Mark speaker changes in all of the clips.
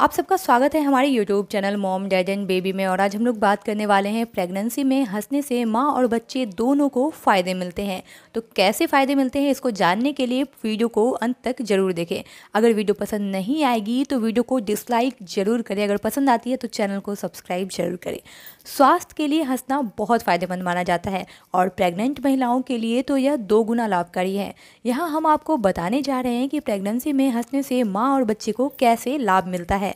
Speaker 1: आप सबका स्वागत है हमारे YouTube channel mom dad and baby में और आज हम लोग बात करने वाले हैं प्रेगनेंसी में हंसने से माँ और बच्चे दोनों को फ़ायदे मिलते हैं तो कैसे फ़ायदे मिलते हैं इसको जानने के लिए वीडियो को अंत तक जरूर देखें अगर वीडियो पसंद नहीं आएगी तो वीडियो को डिसलाइक जरूर करें अगर पसंद आती है तो चैनल को सब्सक्राइब जरूर करें स्वास्थ्य के लिए हंसना बहुत फ़ायदेमंद माना जाता है और प्रेग्नेंट महिलाओं के लिए तो यह दो गुना लाभकारी है यहाँ हम आपको बताने जा रहे हैं कि प्रेगनेंसी में हंसने से माँ और बच्चे को कैसे लाभ मिलता है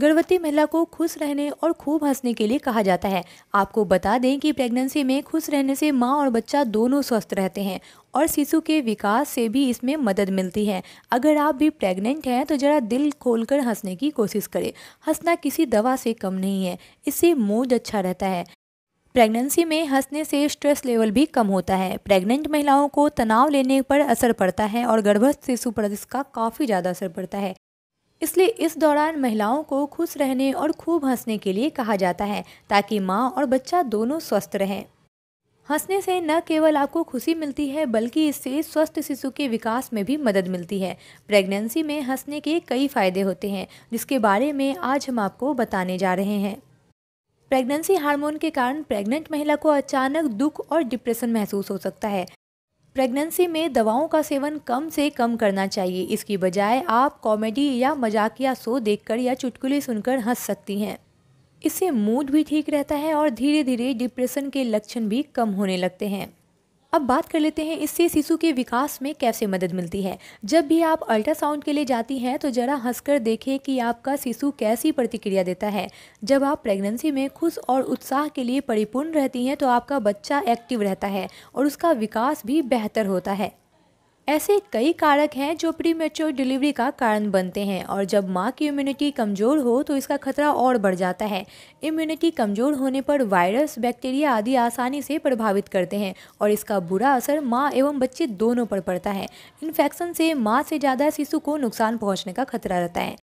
Speaker 1: गर्भवती महिला को खुश रहने और खूब हंसने के लिए कहा जाता है आपको बता दें कि प्रेगनेंसी में खुश रहने से माँ और बच्चा दोनों स्वस्थ रहते हैं और शिशु के विकास से भी इसमें मदद मिलती है अगर आप भी प्रेग्नेंट हैं तो ज़रा दिल खोलकर हंसने की कोशिश करें हंसना किसी दवा से कम नहीं है इससे मूड अच्छा रहता है प्रेगनेंसी में हंसने से स्ट्रेस लेवल भी कम होता है प्रेग्नेंट महिलाओं को तनाव लेने पर असर पड़ता है और गर्भस्थ शिशु पर इसका काफ़ी ज़्यादा असर पड़ता है इसलिए इस दौरान महिलाओं को खुश रहने और खूब हंसने के लिए कहा जाता है ताकि माँ और बच्चा दोनों स्वस्थ रहें हंसने से न केवल आपको खुशी मिलती है बल्कि इससे स्वस्थ शिशु के विकास में भी मदद मिलती है प्रेगनेंसी में हंसने के कई फायदे होते हैं जिसके बारे में आज हम आपको बताने जा रहे हैं प्रेगनेंसी हार्मोन के कारण प्रेग्नेंट महिला को अचानक दुख और डिप्रेशन महसूस हो सकता है प्रेगनेंसी में दवाओं का सेवन कम से कम करना चाहिए इसकी बजाय आप कॉमेडी या मजाकिया शो देखकर या चुटकुले सुनकर हंस सकती हैं इससे मूड भी ठीक रहता है और धीरे धीरे डिप्रेशन के लक्षण भी कम होने लगते हैं अब बात कर लेते हैं इससे शिशु के विकास में कैसे मदद मिलती है जब भी आप अल्ट्रासाउंड के लिए जाती हैं तो ज़रा हंसकर देखें कि आपका शिशु कैसी प्रतिक्रिया देता है जब आप प्रेगनेंसी में खुश और उत्साह के लिए परिपूर्ण रहती हैं तो आपका बच्चा एक्टिव रहता है और उसका विकास भी बेहतर होता है ऐसे कई कारक हैं जो प्री मेच्योर डिलीवरी का कारण बनते हैं और जब माँ की इम्यूनिटी कमज़ोर हो तो इसका खतरा और बढ़ जाता है इम्यूनिटी कमज़ोर होने पर वायरस बैक्टीरिया आदि आसानी से प्रभावित करते हैं और इसका बुरा असर माँ एवं बच्चे दोनों पर पड़ता है इन्फेक्शन से माँ से ज़्यादा शिशु को नुकसान पहुँचने का खतरा रहता है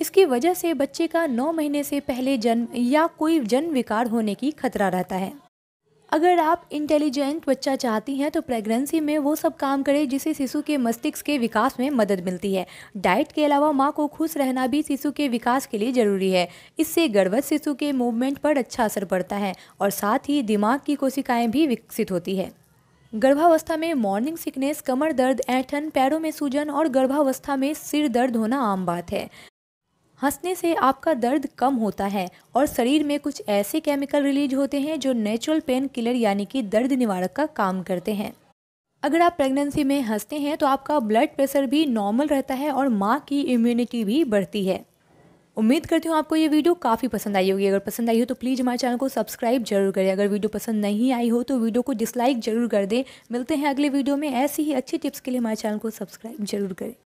Speaker 1: इसकी वजह से बच्चे का नौ महीने से पहले जन्म या कोई जन्म विकार होने की खतरा रहता है अगर आप इंटेलिजेंट बच्चा चाहती हैं तो प्रेगनेंसी में वो सब काम करें जिससे शिशु के मस्तिष्क के विकास में मदद मिलती है डाइट के अलावा माँ को खुश रहना भी शिशु के विकास के लिए ज़रूरी है इससे गर्भवत शिशु के मूवमेंट पर अच्छा असर पड़ता है और साथ ही दिमाग की कोशिकाएँ भी विकसित होती है गर्भावस्था में मॉर्निंग सिकनेस कमर दर्द ऐठन पैरों में सूजन और गर्भावस्था में सिर दर्द होना आम बात है हंसने से आपका दर्द कम होता है और शरीर में कुछ ऐसे केमिकल रिलीज होते हैं जो नेचुरल पेन किलर यानी कि दर्द निवारक का काम करते हैं अगर आप प्रेगनेंसी में हंसते हैं तो आपका ब्लड प्रेशर भी नॉर्मल रहता है और माँ की इम्यूनिटी भी बढ़ती है उम्मीद करती हूँ आपको ये वीडियो काफ़ी पसंद आई होगी अगर पसंद आई हो तो प्लीज़ हमारे चैनल को सब्सक्राइब जरूर करें अगर वीडियो पसंद नहीं आई हो तो वीडियो को डिसलाइक जरूर कर दें मिलते हैं अगले वीडियो में ऐसी ही अच्छी टिप्स के लिए हमारे चैनल को सब्सक्राइब जरूर करें